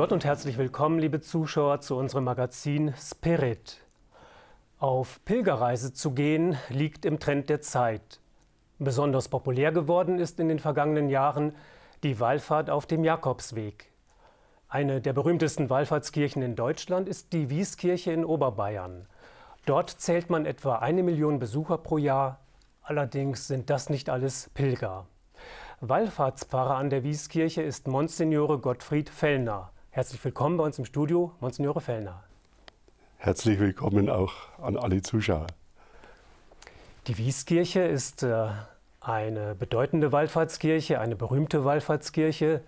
Gott und herzlich willkommen, liebe Zuschauer, zu unserem Magazin Spirit. Auf Pilgerreise zu gehen liegt im Trend der Zeit. Besonders populär geworden ist in den vergangenen Jahren die Wallfahrt auf dem Jakobsweg. Eine der berühmtesten Wallfahrtskirchen in Deutschland ist die Wieskirche in Oberbayern. Dort zählt man etwa eine Million Besucher pro Jahr. Allerdings sind das nicht alles Pilger. Wallfahrtspfarrer an der Wieskirche ist Monsignore Gottfried Fellner. Herzlich willkommen bei uns im Studio, Monsignore Fellner. Herzlich willkommen auch an alle Zuschauer. Die Wieskirche ist äh, eine bedeutende Wallfahrtskirche, eine berühmte Wallfahrtskirche.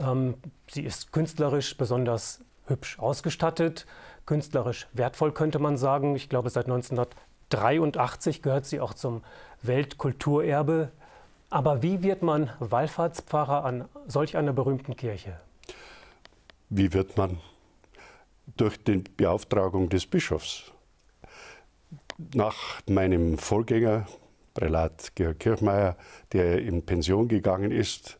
Ähm, sie ist künstlerisch besonders hübsch ausgestattet, künstlerisch wertvoll könnte man sagen. Ich glaube, seit 1983 gehört sie auch zum Weltkulturerbe. Aber wie wird man Wallfahrtspfarrer an solch einer berühmten Kirche? Wie wird man? Durch die Beauftragung des Bischofs. Nach meinem Vorgänger, Prälat Georg Kirchmeier, der in Pension gegangen ist,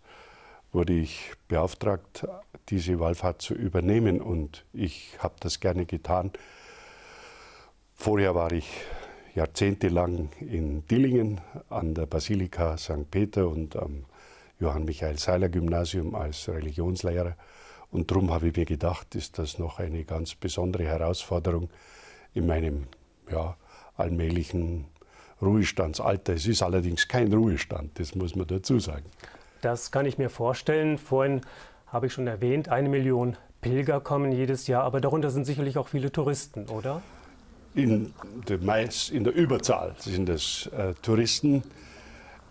wurde ich beauftragt, diese Wallfahrt zu übernehmen und ich habe das gerne getan. Vorher war ich jahrzehntelang in Dillingen an der Basilika St. Peter und am Johann Michael Seiler Gymnasium als Religionslehrer. Und darum habe ich mir gedacht, ist das noch eine ganz besondere Herausforderung in meinem ja, allmählichen Ruhestandsalter. Es ist allerdings kein Ruhestand, das muss man dazu sagen. Das kann ich mir vorstellen. Vorhin habe ich schon erwähnt, eine Million Pilger kommen jedes Jahr, aber darunter sind sicherlich auch viele Touristen, oder? In der, meist, in der Überzahl sind es äh, Touristen.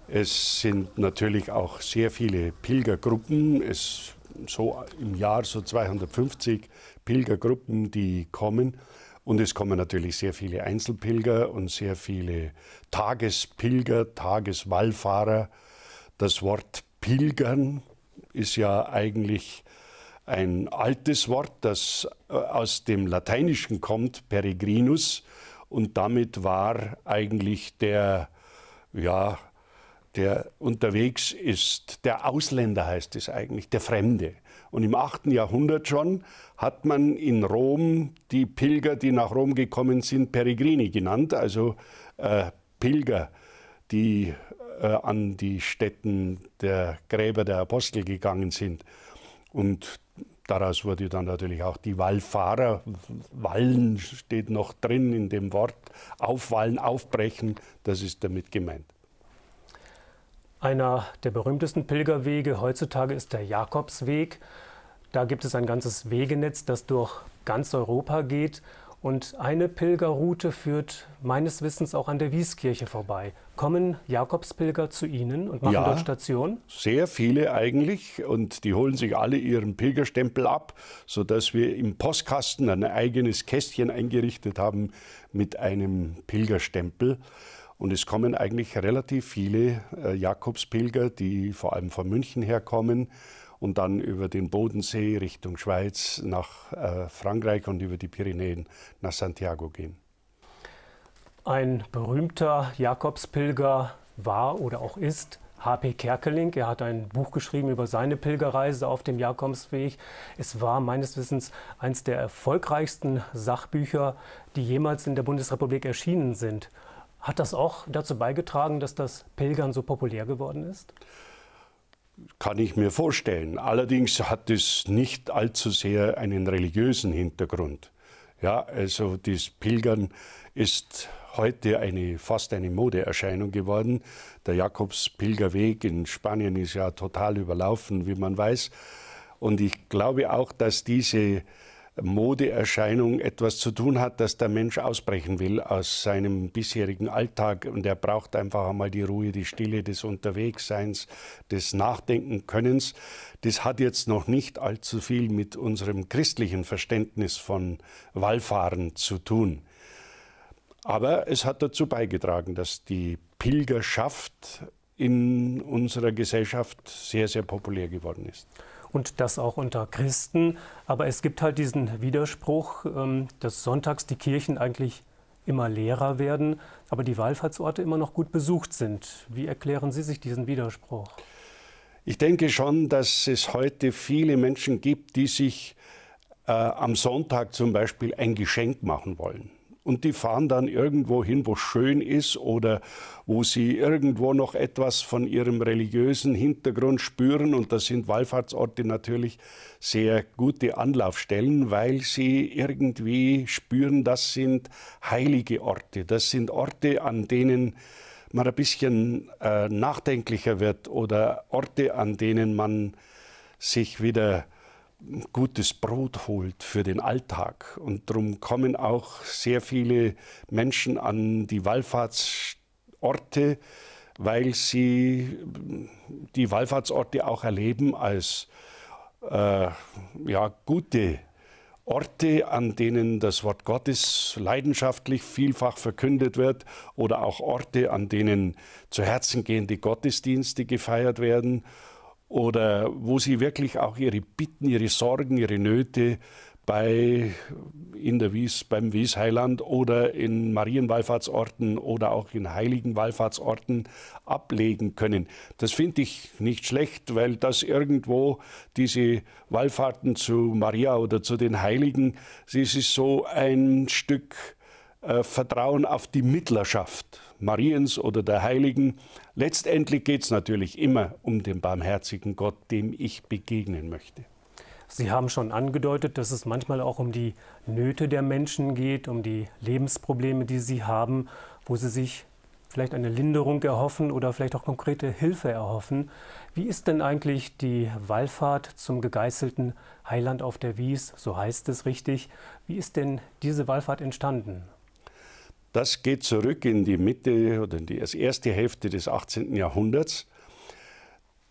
Es sind natürlich auch sehr viele Pilgergruppen. Es so im Jahr so 250 Pilgergruppen, die kommen. Und es kommen natürlich sehr viele Einzelpilger und sehr viele Tagespilger, Tageswallfahrer. Das Wort Pilgern ist ja eigentlich ein altes Wort, das äh, aus dem Lateinischen kommt, Peregrinus. Und damit war eigentlich der, ja, der unterwegs ist, der Ausländer heißt es eigentlich, der Fremde. Und im 8. Jahrhundert schon hat man in Rom die Pilger, die nach Rom gekommen sind, Peregrini genannt, also äh, Pilger, die äh, an die Stätten der Gräber der Apostel gegangen sind. Und daraus wurde dann natürlich auch die Wallfahrer. Wallen steht noch drin in dem Wort. Aufwallen, aufbrechen, das ist damit gemeint. Einer der berühmtesten Pilgerwege heutzutage ist der Jakobsweg. Da gibt es ein ganzes Wegenetz, das durch ganz Europa geht. Und eine Pilgerroute führt meines Wissens auch an der Wieskirche vorbei. Kommen Jakobspilger zu Ihnen und machen ja, dort Station? Sehr viele eigentlich. Und die holen sich alle ihren Pilgerstempel ab, sodass wir im Postkasten ein eigenes Kästchen eingerichtet haben mit einem Pilgerstempel. Und es kommen eigentlich relativ viele äh, Jakobspilger, die vor allem von München herkommen und dann über den Bodensee Richtung Schweiz nach äh, Frankreich und über die Pyrenäen nach Santiago gehen. Ein berühmter Jakobspilger war oder auch ist H.P. Kerkeling. Er hat ein Buch geschrieben über seine Pilgerreise auf dem Jakobsweg. Es war meines Wissens eines der erfolgreichsten Sachbücher, die jemals in der Bundesrepublik erschienen sind. Hat das auch dazu beigetragen, dass das Pilgern so populär geworden ist? Kann ich mir vorstellen. Allerdings hat es nicht allzu sehr einen religiösen Hintergrund. Ja, also das Pilgern ist heute eine, fast eine Modeerscheinung geworden. Der Jakobspilgerweg in Spanien ist ja total überlaufen, wie man weiß. Und ich glaube auch, dass diese Modeerscheinung etwas zu tun hat, dass der Mensch ausbrechen will aus seinem bisherigen Alltag und er braucht einfach einmal die Ruhe, die Stille des Unterwegsseins, des Nachdenkenkönnens. Das hat jetzt noch nicht allzu viel mit unserem christlichen Verständnis von Wallfahren zu tun. Aber es hat dazu beigetragen, dass die Pilgerschaft in unserer Gesellschaft sehr, sehr populär geworden ist und das auch unter Christen. Aber es gibt halt diesen Widerspruch, ähm, dass sonntags die Kirchen eigentlich immer leerer werden, aber die Wallfahrtsorte immer noch gut besucht sind. Wie erklären Sie sich diesen Widerspruch? Ich denke schon, dass es heute viele Menschen gibt, die sich äh, am Sonntag zum Beispiel ein Geschenk machen wollen und die fahren dann irgendwo hin, wo schön ist oder wo sie irgendwo noch etwas von ihrem religiösen Hintergrund spüren. Und das sind Wallfahrtsorte natürlich sehr gute Anlaufstellen, weil sie irgendwie spüren, das sind heilige Orte. Das sind Orte, an denen man ein bisschen äh, nachdenklicher wird oder Orte, an denen man sich wieder gutes Brot holt für den Alltag. Und darum kommen auch sehr viele Menschen an die Wallfahrtsorte, weil sie äh, die Wallfahrtsorte auch erleben als äh, ja, gute Orte, an denen das Wort Gottes leidenschaftlich vielfach verkündet wird oder auch Orte, an denen zu Herzen gehende Gottesdienste gefeiert werden oder wo sie wirklich auch ihre Bitten, ihre Sorgen, ihre Nöte bei, in der Wies, beim Wiesheiland oder in Marienwallfahrtsorten oder auch in heiligen Wallfahrtsorten ablegen können. Das finde ich nicht schlecht, weil das irgendwo diese Wallfahrten zu Maria oder zu den Heiligen, es ist so ein Stück äh, Vertrauen auf die Mittlerschaft Mariens oder der Heiligen. Letztendlich geht es natürlich immer um den barmherzigen Gott, dem ich begegnen möchte. Sie haben schon angedeutet, dass es manchmal auch um die Nöte der Menschen geht, um die Lebensprobleme, die sie haben, wo sie sich vielleicht eine Linderung erhoffen oder vielleicht auch konkrete Hilfe erhoffen. Wie ist denn eigentlich die Wallfahrt zum gegeißelten Heiland auf der Wies, so heißt es richtig, wie ist denn diese Wallfahrt entstanden? Das geht zurück in die Mitte oder in die erste Hälfte des 18. Jahrhunderts.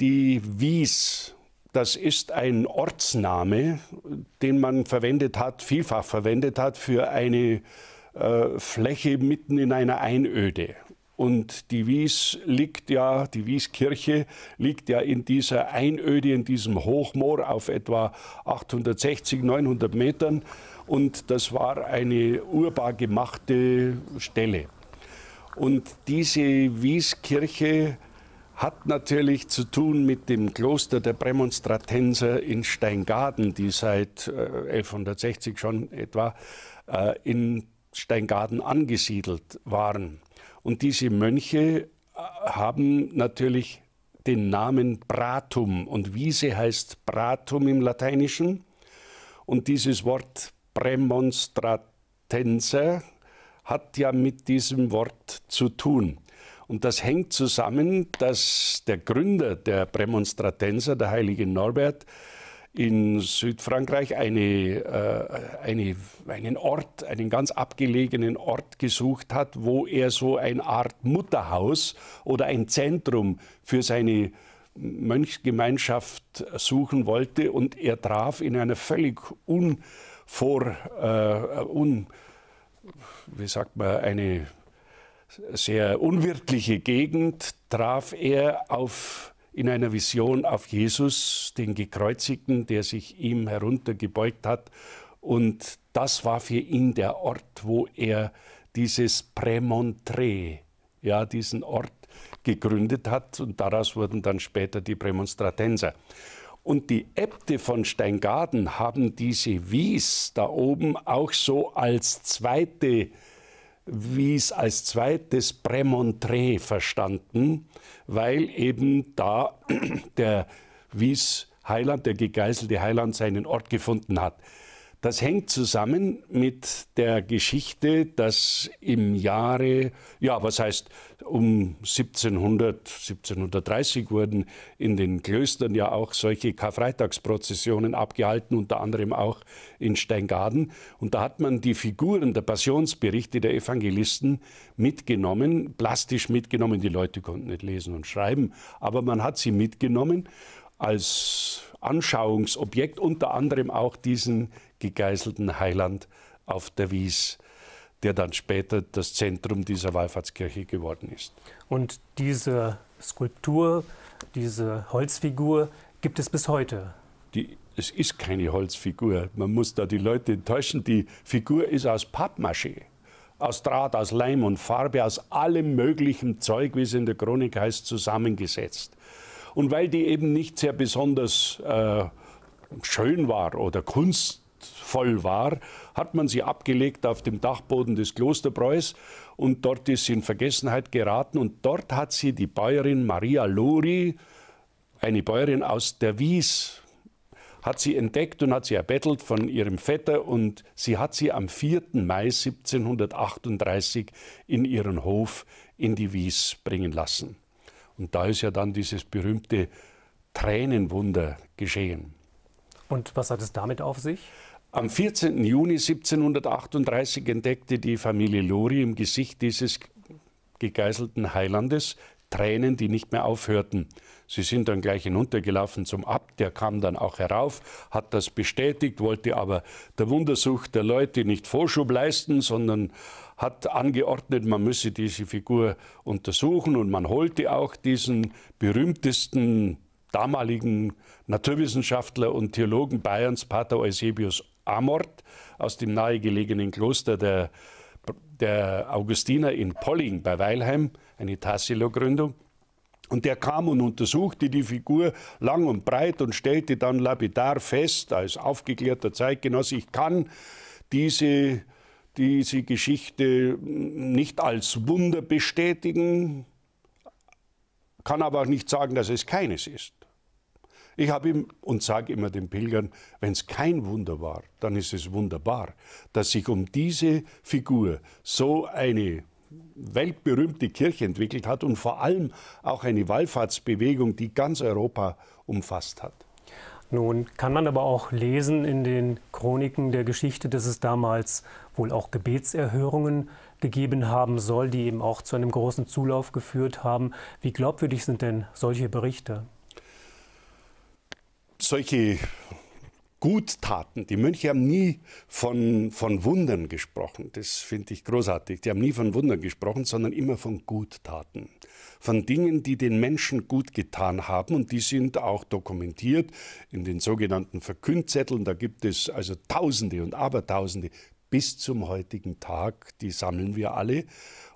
Die Wies, das ist ein Ortsname, den man verwendet hat, vielfach verwendet hat für eine äh, Fläche mitten in einer Einöde. Und die Wies liegt ja, die Wieskirche liegt ja in dieser Einöde, in diesem Hochmoor auf etwa 860, 900 Metern und das war eine urbar gemachte Stelle. Und diese Wieskirche hat natürlich zu tun mit dem Kloster der Prämonstratenser in Steingaden, die seit 1160 äh, schon etwa äh, in Steingaden angesiedelt waren. Und diese Mönche äh, haben natürlich den Namen Bratum und Wiese heißt Bratum im Lateinischen. Und dieses Wort Prämonstratenser hat ja mit diesem Wort zu tun. Und das hängt zusammen, dass der Gründer der Prämonstratenser, der heilige Norbert, in Südfrankreich eine, äh, eine, einen Ort, einen ganz abgelegenen Ort gesucht hat, wo er so eine Art Mutterhaus oder ein Zentrum für seine Mönchgemeinschaft suchen wollte. Und er traf in einer völlig un vor äh, un, wie sagt man, eine sehr unwirtliche Gegend traf er auf, in einer Vision auf Jesus, den Gekreuzigten, der sich ihm heruntergebeugt hat. Und das war für ihn der Ort, wo er dieses Prämontré, ja, diesen Ort gegründet hat. Und daraus wurden dann später die Prämonstratenser. Und die Äbte von Steingaden haben diese Wies da oben auch so als zweite Wies, als zweites Prämontré verstanden, weil eben da der Wies Heiland, der gegeißelte Heiland, seinen Ort gefunden hat. Das hängt zusammen mit der Geschichte, dass im Jahre, ja, was heißt, um 1700, 1730 wurden in den Klöstern ja auch solche Karfreitagsprozessionen abgehalten, unter anderem auch in Steingaden. Und da hat man die Figuren der Passionsberichte der Evangelisten mitgenommen, plastisch mitgenommen. Die Leute konnten nicht lesen und schreiben, aber man hat sie mitgenommen als Anschauungsobjekt, unter anderem auch diesen gegeißelten Heiland auf der Wies, der dann später das Zentrum dieser Wallfahrtskirche geworden ist. Und diese Skulptur, diese Holzfigur gibt es bis heute? Die, es ist keine Holzfigur. Man muss da die Leute enttäuschen. Die Figur ist aus Pappmaché aus Draht, aus Leim und Farbe, aus allem möglichen Zeug, wie es in der Chronik heißt, zusammengesetzt. Und weil die eben nicht sehr besonders äh, schön war oder Kunst voll war, hat man sie abgelegt auf dem Dachboden des Klosterbräus und dort ist sie in Vergessenheit geraten und dort hat sie die Bäuerin Maria Lori, eine Bäuerin aus der Wies, hat sie entdeckt und hat sie erbettelt von ihrem Vetter und sie hat sie am 4. Mai 1738 in ihren Hof in die Wies bringen lassen. Und da ist ja dann dieses berühmte Tränenwunder geschehen. Und was hat es damit auf sich? Am 14. Juni 1738 entdeckte die Familie Lori im Gesicht dieses gegeißelten Heilandes Tränen, die nicht mehr aufhörten. Sie sind dann gleich hinuntergelaufen zum Abt, der kam dann auch herauf, hat das bestätigt, wollte aber der Wundersucht der Leute nicht Vorschub leisten, sondern hat angeordnet, man müsse diese Figur untersuchen und man holte auch diesen berühmtesten damaligen Naturwissenschaftler und Theologen Bayerns, Pater Eusebius Amort aus dem nahegelegenen Kloster der, der Augustiner in Polling bei Weilheim, eine Tassilo-Gründung. Und der kam und untersuchte die Figur lang und breit und stellte dann lapidar fest, als aufgeklärter Zeitgenosse, ich kann diese, diese Geschichte nicht als Wunder bestätigen, kann aber auch nicht sagen, dass es keines ist. Ich habe ihm und sage immer den Pilgern, wenn es kein Wunder war, dann ist es wunderbar, dass sich um diese Figur so eine weltberühmte Kirche entwickelt hat und vor allem auch eine Wallfahrtsbewegung, die ganz Europa umfasst hat. Nun kann man aber auch lesen in den Chroniken der Geschichte, dass es damals wohl auch Gebetserhörungen gegeben haben soll, die eben auch zu einem großen Zulauf geführt haben. Wie glaubwürdig sind denn solche Berichte? solche Guttaten. Die Mönche haben nie von, von Wundern gesprochen. Das finde ich großartig. Die haben nie von Wundern gesprochen, sondern immer von Guttaten. Von Dingen, die den Menschen gut getan haben. Und die sind auch dokumentiert in den sogenannten Verkündzetteln. Da gibt es also Tausende und Abertausende bis zum heutigen Tag. Die sammeln wir alle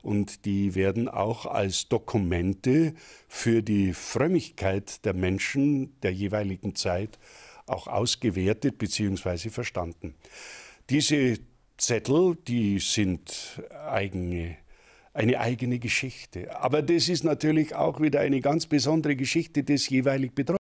und die werden auch als Dokumente für die Frömmigkeit der Menschen der jeweiligen Zeit auch ausgewertet bzw. verstanden. Diese Zettel, die sind eigene eine eigene Geschichte. Aber das ist natürlich auch wieder eine ganz besondere Geschichte des jeweilig Betroffenen.